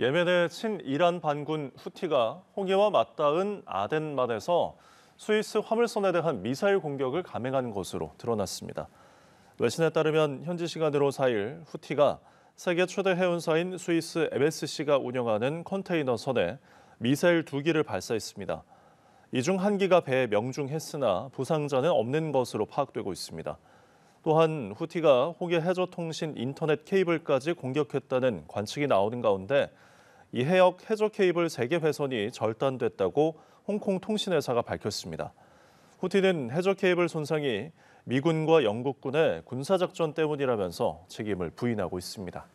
예멘의 친이란 반군 후티가 홍해와 맞닿은 아덴만에서 스위스 화물선에 대한 미사일 공격을 감행한 것으로 드러났습니다. 외신에 따르면 현지 시간으로 4일 후티가 세계 최대 해운사인 스위스 MSC가 운영하는 컨테이너선에 미사일 두 기를 발사했습니다. 이 중 한 기가 배에 명중했으나 부상자는 없는 것으로 파악되고 있습니다. 또한 후티가 호계 해저통신 인터넷 케이블까지 공격했다는 관측이 나오는 가운데 이 해역 해저 케이블 3개 회선이 절단됐다고 홍콩 통신회사가 밝혔습니다. 후티는 해저 케이블 손상이 미군과 영국군의 군사작전 때문이라면서 책임을 부인하고 있습니다.